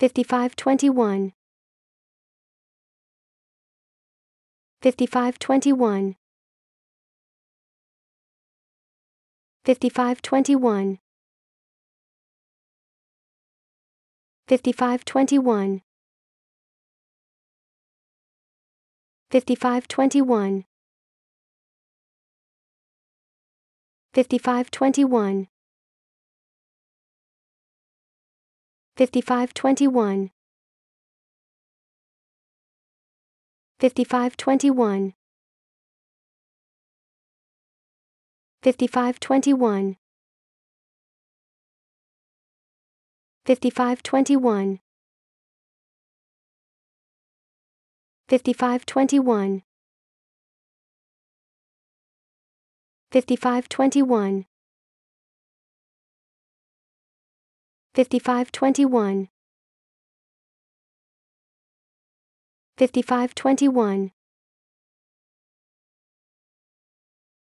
5521 5521 5521 5521 5521 5521 5521 5521 5521 5521 5521 5521 5521 5521